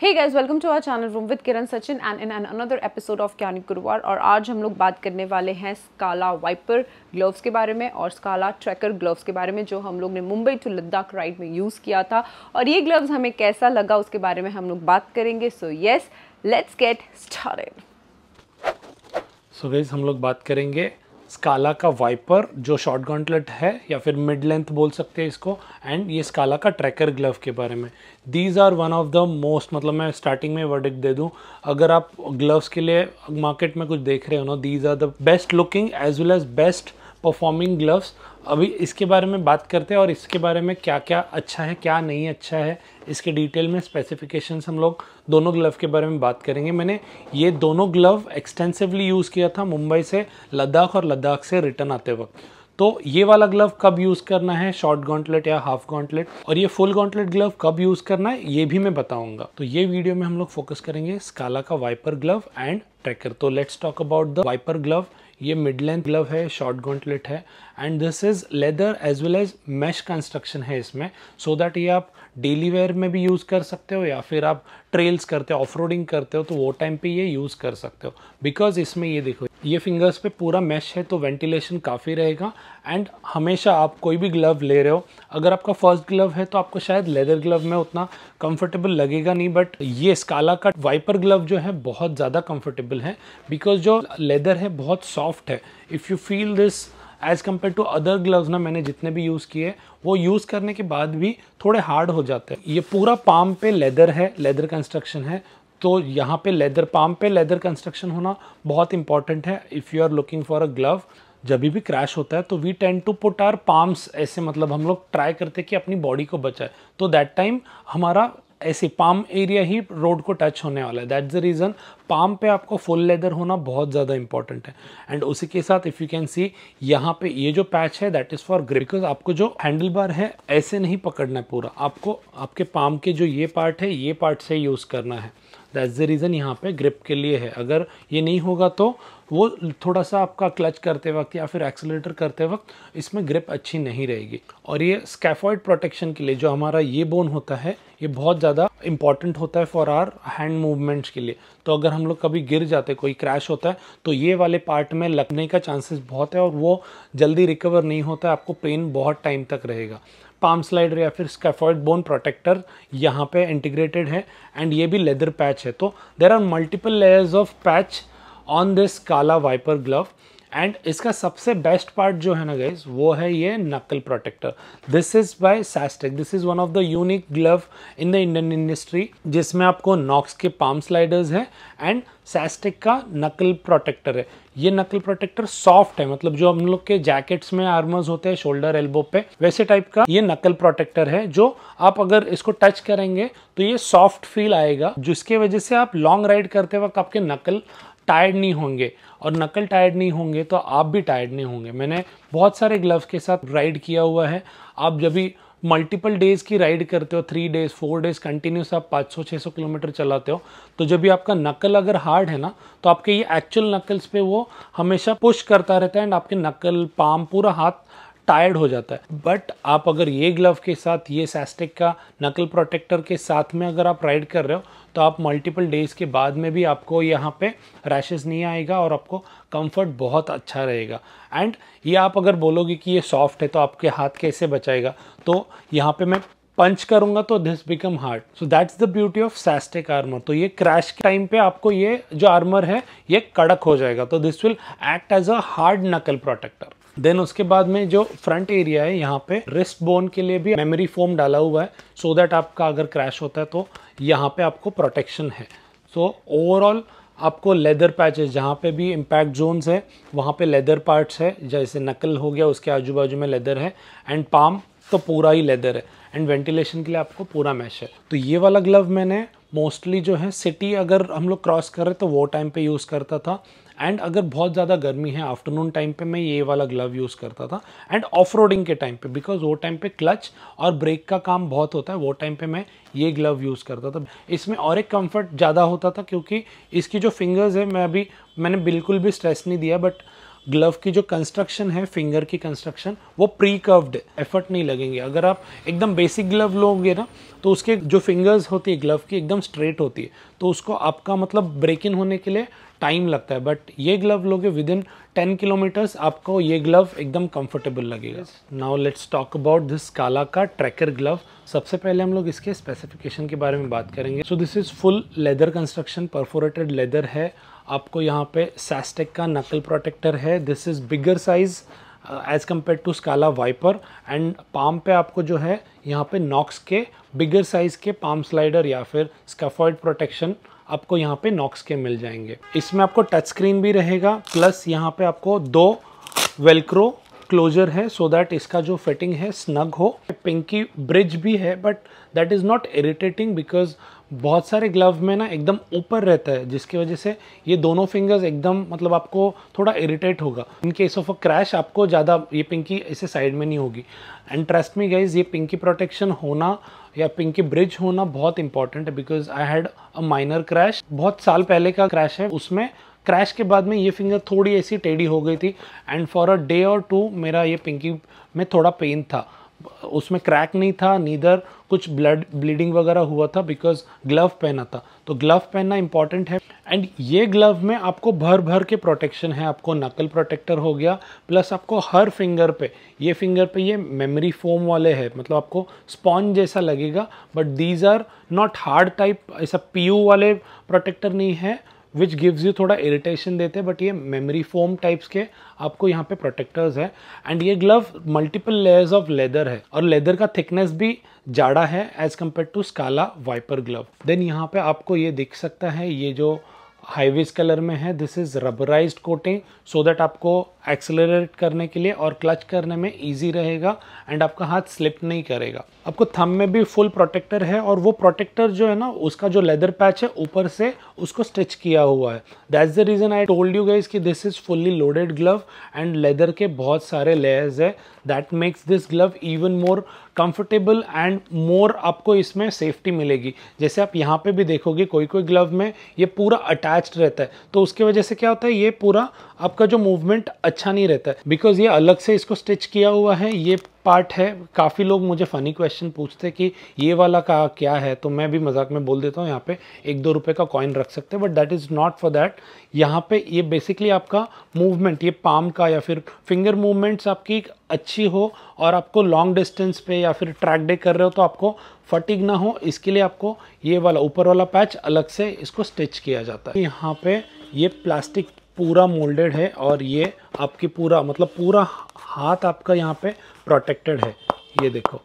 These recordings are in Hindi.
hey guys welcome to our channel room with Kiran Sachin and in and another episode of Gyanik Guruvar और आज हम लोग बात करने वाले हैं स्काला वाइपर ग्लव्स के बारे में और स्काला ट्रैकर ग्लव्स के बारे में जो हम लोग ने मुंबई टू लद्दाख राइड में यूज़ किया था और ये ग्लव्स हमें कैसा लगा उसके बारे में हम लोग बात करेंगे so yes let's get started so guys हम लोग बात करेंगे स्काला का वाइपर जो शॉर्ट गॉन्टलेट है या फिर मिड लेंथ बोल सकते हैं इसको एंड ये स्काला का ट्रैकर ग्लव के बारे में these are one of the most मतलब मैं स्टार्टिंग में वर्डिक दे दूं अगर आप ग्लव्स के लिए मार्केट में कुछ देख रहे हो ना these are the best looking as well as best performing gloves अभी इसके बारे में बात करते हैं और इसके बारे में क्या क्या अच्छा है क्या नहीं अच्छा है इसके डिटेल में स्पेसिफिकेशंस हम लोग दोनों ग्लव के बारे में बात करेंगे मैंने ये दोनों ग्लव एक्सटेंसिवली यूज़ किया था मुंबई से लद्दाख और लद्दाख से रिटर्न आते वक्त तो ये वाला ग्लव कब यूज़ करना है शॉर्ट गॉन्टलेट या हाफ गॉन्टलेट और ये फुल गॉन्टलेट ग्लव कब यूज़ करना है ये भी मैं बताऊंगा तो ये वीडियो में हम लोग फोकस करेंगे स्काला का वाइपर ग्लव एंड ट्रैकर तो let's talk about the viper glove ये मिड लेंथ ग्लव है शॉर्ट गोंटलेट है and this is leather as well as mesh construction है इसमें सो so दैट ये आप डेली वेयर में भी यूज़ कर सकते हो या फिर आप ट्रेल्स करते हो ऑफ करते हो तो वो टाइम पे ये यूज़ कर सकते हो बिकॉज इसमें ये देखो ये फिंगर्स पे पूरा मैश है तो वेंटिलेशन काफ़ी रहेगा एंड हमेशा आप कोई भी ग्लव ले रहे हो अगर आपका फर्स्ट ग्लव है तो आपको शायद लेदर ग्लव में उतना कंफर्टेबल लगेगा नहीं बट ये स्काला का वाइपर ग्लव जो है बहुत ज़्यादा कंफर्टेबल है बिकॉज जो लेदर है बहुत सॉफ्ट है if you feel this as compare to other gloves ना मैंने जितने भी यूज़ किए वो यूज़ करने के बाद भी थोड़े हार्ड हो जाते हैं ये पूरा पाम पे लेदर है लेदर कंस्ट्रक्शन है तो यहाँ पे लेदर पाम पे लेदर कंस्ट्रक्शन होना बहुत इंपॉर्टेंट है if you are looking for a glove जब भी क्रैश होता है तो we tend to put our palms ऐसे मतलब हम लोग ट्राई करते कि अपनी बॉडी को बचाए तो दैट टाइम हमारा ऐसे पाम एरिया ही रोड को टच होने वाला है दैट्स द रीज़न पाम पे आपको फुल लेदर होना बहुत ज़्यादा इंपॉर्टेंट है एंड उसी के साथ इफ़ यू कैन सी यहाँ पे ये जो पैच है that is for grip because आपको जो हैंडल बार है ऐसे नहीं पकड़ना है पूरा आपको आपके पाम के जो ये पार्ट है ये पार्ट से यूज़ करना है दैट्स द रीज़न यहाँ पे ग्रिप के लिए है अगर ये नहीं होगा तो वो थोड़ा सा आपका क्लच करते वक्त या फिर एक्सेलेटर करते वक्त इसमें ग्रिप अच्छी नहीं रहेगी और ये स्कैफॉइड प्रोटेक्शन के लिए जो हमारा ये बोन होता है ये बहुत ज़्यादा इंपॉर्टेंट होता है फॉर आर हैंड मूवमेंट्स के लिए तो अगर हम लोग कभी गिर जाते कोई क्रैश होता है तो ये वाले पार्ट में लगने का चांसेस बहुत है और वो जल्दी रिकवर नहीं होता है आपको पेन बहुत टाइम तक रहेगा पाम स्लाइडर या फिर स्कैफॉइड बोन प्रोटेक्टर यहाँ पे इंटीग्रेटेड है एंड ये भी लेदर पैच है तो there are multiple layers of patch on this Scala viper glove and इसका सबसे बेस्ट पार्ट जो है ना गाइज वो है ये knuckle protector this is by Sastec this is one of the unique glove in the Indian industry जिसमें आपको नॉक्स के पाम स्लाइडर्स है एंड सैस्टेक का नकल प्रोटेक्टर है ये नकल प्रोटेक्टर सॉफ्ट है मतलब जो हम लोग के जैकेट्स में आर्मर्स होते हैं शोल्डर एल्बो पे वैसे टाइप का ये नकल प्रोटेक्टर है जो आप अगर इसको टच करेंगे तो ये सॉफ्ट फील आएगा जिसके वजह से आप लॉन्ग राइड करते वक्त आपके नकल टायर्ड नहीं होंगे और नकल टायर्ड नहीं होंगे तो आप भी टायर्ड नहीं होंगे मैंने बहुत सारे ग्लव्स के साथ राइड किया हुआ है आप जब भी मल्टीपल डेज़ की राइड करते हो three days four days continuous आप 500-600 किलोमीटर चलाते हो तो जब भी आपका नकल अगर हार्ड है ना तो आपके ये एक्चुअल नकल्स पे वो हमेशा पुश करता रहता है एंड आपके नकल पाम पूरा हाथ टायर्ड हो जाता है बट आप अगर ये ग्लव के साथ ये सैस्टिक का नकल प्रोटेक्टर के साथ में अगर आप राइड कर रहे हो तो आप मल्टीपल डेज के बाद में भी आपको यहाँ पे रैशेस नहीं आएगा और आपको कंफर्ट बहुत अच्छा रहेगा एंड ये आप अगर बोलोगे कि ये सॉफ्ट है तो आपके हाथ कैसे बचाएगा तो यहाँ पे मैं पंच करूंगा तो this become hard so that's the beauty of Sastec armour तो ये क्रैश के टाइम पे आपको ये जो आर्मर है ये कड़क हो जाएगा तो this will act as a hard knuckle protector then उसके बाद में जो फ्रंट एरिया है यहाँ पे रिस्ट बोन के लिए भी मेमोरी फोम डाला हुआ है सो so दैट आपका अगर क्रैश होता है तो यहाँ पे आपको प्रोटेक्शन है सो so, ओवरऑल आपको लेदर पैचेस जहाँ पे भी इम्पैक्ट जोन्स है वहाँ पे लेदर पार्ट्स है जैसे नकल हो गया उसके आजू बाजू में लेदर है एंड पाम तो पूरा ही लेदर है एंड वेंटिलेशन के लिए आपको पूरा मैश है तो ये वाला ग्लव मैंने मोस्टली जो है सिटी अगर हम लोग क्रॉस कर रहे तो वो टाइम पे यूज़ करता था एंड अगर बहुत ज़्यादा गर्मी है आफ्टरनून टाइम पे मैं ये वाला ग्लव यूज़ करता था एंड ऑफ रोडिंग के टाइम पे बिकॉज वो टाइम पे क्लच और ब्रेक का काम बहुत होता है वो टाइम पे मैं ये ग्लव यूज़ करता था इसमें और एक कंफर्ट ज़्यादा होता था क्योंकि इसकी जो फिंगर्स है मैं अभी मैंने बिल्कुल भी स्ट्रेस नहीं दिया बट ग्लव की जो कंस्ट्रक्शन है फिंगर की कंस्ट्रक्शन वो प्री कर्व्ड एफर्ट नहीं लगेंगे अगर आप एकदम बेसिक ग्लव लोगे ना तो उसके जो फिंगर्स होती है ग्लव की एकदम स्ट्रेट होती है तो उसको आपका मतलब ब्रेक इन होने के लिए टाइम लगता है बट ये ग्लव लोगे विद इन टेन किलोमीटर्स आपको ये ग्लव एकदम कंफर्टेबल लगेगा now let's talk about this Scala का ट्रैकर ग्लव सबसे पहले हम लोग इसके स्पेसिफिकेशन के बारे में बात करेंगे so this is full leather construction perforated leather है आपको यहाँ पे सैस्टेक का नकल प्रोटेक्टर है this is bigger size as compare to Scala viper and palm पे आपको जो है यहाँ पे नॉक्स के बिगर साइज़ के पाम स्लाइडर या फिर स्कैफॉइड प्रोटेक्शन आपको यहाँ पे नॉक्स के मिल जाएंगे इसमें आपको टच स्क्रीन भी रहेगा प्लस यहाँ पे आपको दो वेलक्रो क्लोजर है सो so दैट इसका जो फिटिंग है स्नग हो पिंकी ब्रिज भी है but that is not irritating because बहुत सारे ग्लव में ना एकदम ऊपर रहता है जिसकी वजह से ये दोनों फिंगर्स एकदम मतलब आपको थोड़ा इरिटेट होगा in case of a crash आपको ज़्यादा ये पिंकी इसे साइड में नहीं होगी एंड ट्रस्ट मी गाइज ये पिंकी प्रोटेक्शन होना या पिंकी ब्रिज होना बहुत इंपॉर्टेंट है because I had a minor crash बहुत साल पहले का क्रैश है उसमें क्रैश के बाद में ये फिंगर थोड़ी ऐसी टेढ़ी हो गई थी एंड फॉर अ डे और टू मेरा ये पिंकी में थोड़ा पेन था उसमें क्रैक नहीं था नीदर कुछ ब्लड ब्लीडिंग वगैरह हुआ था बिकॉज ग्लव पहना था तो ग्लव पहनना इंपॉर्टेंट है एंड ये ग्लव में आपको भर भर के प्रोटेक्शन है आपको नकल प्रोटेक्टर हो गया प्लस आपको हर फिंगर पे ये फिंगर पे ये मेमोरी फोम वाले है मतलब आपको स्पॉन्ज जैसा लगेगा but these are not hard type ऐसा पी वाले प्रोटेक्टर नहीं है विच गिव्स यू थोड़ा इरिटेशन देते हैं बट ये मेमोरी फोम टाइप्स के आपको यहाँ पे प्रोटेक्टर्स है एंड ये glove multiple layers of leather है और लेदर का थिकनेस भी जाड़ा है as compare to Scala Viper glove then यहाँ पे आपको ये दिख सकता है ये जो हाईवेज कलर में है this is rubberize coating so that आपको एक्सेलरेट करने के लिए और क्लच करने में इजी रहेगा एंड आपका हाथ स्लिप नहीं करेगा आपको थम में भी फुल प्रोटेक्टर है और वो प्रोटेक्टर जो है ना उसका जो लेदर पैच है ऊपर से उसको स्टिच किया हुआ है that's the reason I told you guys कि this is fully loaded glove and leather के बहुत सारे लेयर्स है that makes this glove even more comfortable and more आपको इसमें सेफ्टी मिलेगी जैसे आप यहाँ पे भी देखोगे कोई कोई ग्लव में ये पूरा अटैच्ड रहता है तो उसकी वजह से क्या होता है ये पूरा आपका जो मूवमेंट अच्छा अच्छा नहीं रहता है बिकॉज ये अलग से इसको स्टिच किया हुआ है ये पार्ट है काफ़ी लोग मुझे फ़नी क्वेश्चन पूछते कि ये वाला का क्या है तो मैं भी मजाक में बोल देता हूँ यहाँ पे एक दो रुपए का कॉइन रख सकते हैं but that is not for that यहाँ पे ये बेसिकली आपका मूवमेंट ये पाम का या फिर फिंगर मूवमेंट्स आपकी अच्छी हो और आपको लॉन्ग डिस्टेंस पे या फिर ट्रैक डे कर रहे हो तो आपको फटिक ना हो इसके लिए आपको ये वाला ऊपर वाला पैच अलग से इसको स्टिच किया जाता है यहाँ पर ये प्लास्टिक पूरा मोल्डेड है और ये आपकी पूरा मतलब पूरा हाथ आपका यहाँ पे प्रोटेक्टेड है ये देखो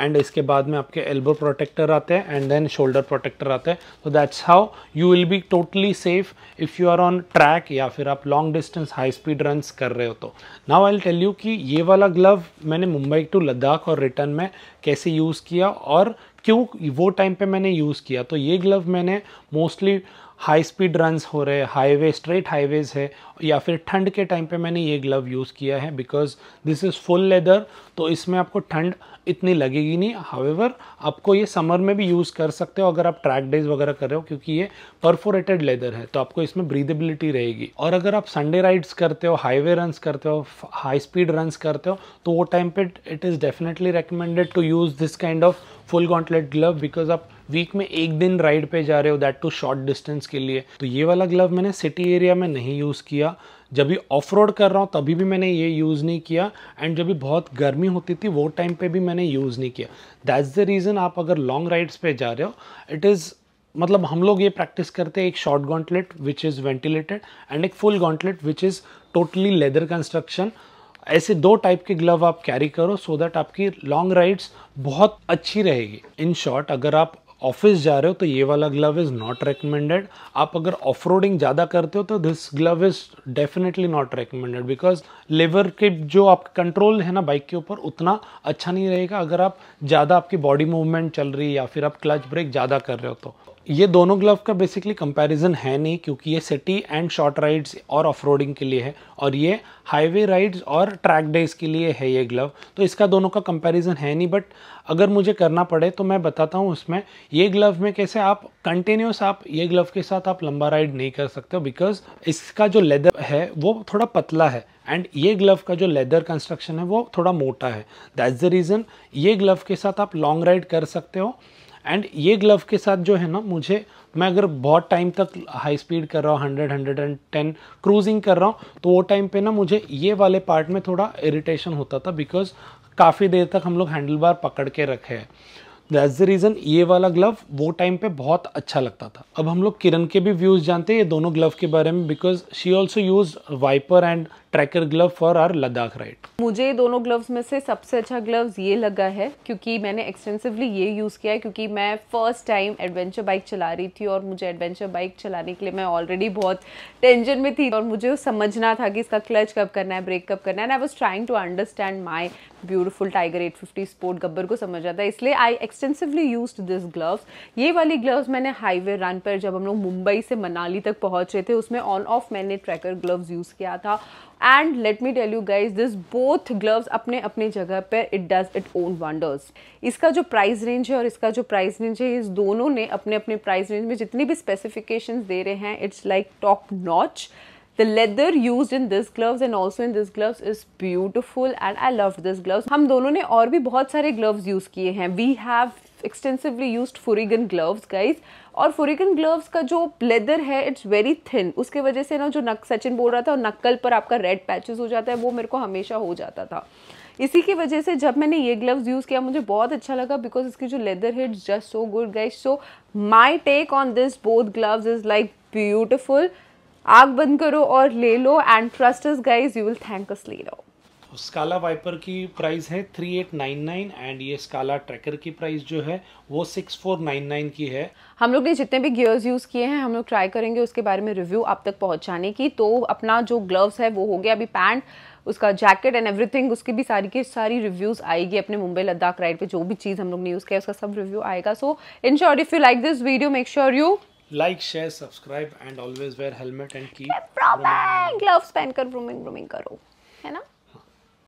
एंड इसके बाद में आपके एल्बो प्रोटेक्टर आते हैं एंड देन शोल्डर प्रोटेक्टर आते हैं तो that's how you will be totally safe if you are on track या फिर आप long distance high speed runs कर रहे हो तो नाउ आई टेल यू कि ये वाला ग्लव मैंने मुंबई टू लद्दाख और रिटर्न में कैसे यूज़ किया और क्यों वो टाइम पे मैंने यूज़ किया तो ये ग्लव मैंने मोस्टली हाई स्पीड रन्स हो रहे हाईवे स्ट्रेट हाईवेज़ है या फिर ठंड के टाइम पे मैंने ये ग्लव यूज़ किया है because this is full leather तो इसमें आपको ठंड इतनी लगेगी नहीं हावेवर आपको ये समर में भी यूज़ कर सकते हो अगर आप ट्रैक डेज वगैरह कर रहे हो क्योंकि ये परफोरेटेड लेदर है तो आपको इसमें ब्रीदेबिलिटी रहेगी और अगर आप संडे राइड्स करते हो हाईवे रन्स करते हो हाई स्पीड रन्स करते हो तो वो टाइम पे it is definitely recommended to use this kind of full gauntlet glove because आप वीक में एक दिन राइड पे जा रहे हो दैट टू शॉर्ट डिस्टेंस के लिए तो ये वाला ग्लव मैंने सिटी एरिया में नहीं यूज़ किया जब भी ऑफ रोड कर रहा हूँ तभी भी मैंने ये यूज़ नहीं किया एंड जब भी बहुत गर्मी होती थी वो टाइम पे भी मैंने यूज़ नहीं किया दैट्स द रीज़न आप अगर लॉन्ग राइड्स पे जा रहे हो इट इज़ मतलब हम लोग ये प्रैक्टिस करते हैं एक short gauntlet which is ventilated and एक full gauntlet which is totally leather construction ऐसे दो टाइप के ग्लव आप कैरी करो सो so दैट आपकी लॉन्ग राइड्स बहुत अच्छी रहेगी इन शॉर्ट अगर आप ऑफिस जा रहे हो तो ये वाला ग्लव इज़ नॉट रिकमेंडेड आप अगर ऑफ ज़्यादा करते हो तो this glove is definitely not recommended because lever के जो आप कंट्रोल है ना बाइक के ऊपर उतना अच्छा नहीं रहेगा अगर आप ज़्यादा आपकी बॉडी मूवमेंट चल रही है या फिर आप क्लच ब्रेक ज़्यादा कर रहे हो तो ये दोनों ग्लव का बेसिकली कंपैरिजन है नहीं क्योंकि ये सिटी एंड शॉर्ट राइड्स और ऑफ के लिए है और ये हाईवे राइड्स और ट्रैक डेज के लिए है ये ग्लव तो इसका दोनों का कंपैरिजन है नहीं बट अगर मुझे करना पड़े तो मैं बताता हूँ उसमें ये ग्लव में कैसे आप कंटिन्यूस आप ये ग्लव के साथ आप लंबा राइड नहीं कर सकते हो बिकॉज इसका जो लेदर है वो थोड़ा पतला है एंड ये ग्लव का जो लेदर कंस्ट्रक्शन है वो थोड़ा मोटा है दैट्स द रीज़न ये ग्लव के साथ आप लॉन्ग राइड कर सकते हो एंड ये ग्लव के साथ जो है ना मुझे मैं अगर बहुत टाइम तक हाई स्पीड कर रहा हूँ hundred hundred and ten cruising कर रहा हूँ तो वो टाइम पे ना मुझे ये वाले पार्ट में थोड़ा इरिटेशन होता था बिकॉज काफ़ी देर तक हम लोग हैंडल बार पकड़ के रखे हैं दैट्स द रीज़न ये वाला ग्लव वो टाइम पे बहुत अच्छा लगता था अब हम लोग किरण के भी व्यूज़ जानते हैं ये दोनों ग्लव के बारे में because she also use Viper and Tracker glove for our Ladakh ride मुझे दोनों ग्लव्स में से सबसे अच्छा ग्लव्स ये लगा है क्योंकि मैंने एक्सटेंसिवली ये यूज़ किया है क्योंकि मैं फर्स्ट टाइम एडवेंचर बाइक चला रही थी और मुझे एडवेंचर बाइक चलाने के लिए मैं ऑलरेडी बहुत टेंशन में थी और मुझे समझना था कि इसका क्लच कब करना है ब्रेक कब करना है and I was trying to understand my beautiful Tiger fifty sport Gabbar को समझ आता है इसलिए I extensively use this gloves ये वाली ग्लव्स मैंने हाईवे रन पर जब हम लोग मुंबई से मनाली तक पहुंच रहे थे उसमें ऑन ऑफ मैंने ट्रैकर ग्लव्स यूज़ किया था and let me tell you guys this both gloves अपने अपने जगह पर it does it own wonders इसका जो प्राइस रेंज है और इसका जो प्राइस रेंज है इस दोनों ने अपने अपने प्राइस रेंज में जितनी भी स्पेसिफिकेशन दे रहे हैं it's like top notch the leather used in this gloves and also in this gloves is beautiful and I loved this gloves हम दोनों ने और भी बहुत सारे gloves use किए हैं we have extensively use Furygan gloves guys और फुरीगन ग्लव्स का जो लेदर है इट्स वेरी थिन उसके वजह से ना जो नक सचिन बोल रहा था और नक्कल पर आपका रेड पैचेस हो जाता है वो मेरे को हमेशा हो जाता था इसी की वजह से जब मैंने ये ग्लव्स यूज़ किया मुझे बहुत अच्छा लगा बिकॉज इसकी जो लेदर है it's just so good guys so my take on this both gloves is like beautiful आग बंद करो और ले लो and trust is guys you will thank us लो तो स्काला वाइपर की प्राइस है three eight nine nine and ये स्काला ट्रैकर की प्राइस जो है वो सिक्स फोर नाइन नाइन की है हम लोग ने जितने भी गियर्स यूज़ किए हैं हम लोग ट्राई करेंगे उसके बारे में रिव्यू आप तक पहुंचाने की तो अपना जो ग्लव्स है वो हो गया अभी पैंट उसका जैकेट एंड एवरीथिंग उसकी भी सारी की सारी रिव्यूज़ आएगी अपने मुंबई लद्दाख राइड पे जो भी चीज़ हम लोग ने यूज़ किया उसका सब रिव्यू आएगा so in short if you like this video make sure you like share subscribe and always wear helmet and keep gloves पहनकर ग्रूमिंग ग्रूमिंग करो है ना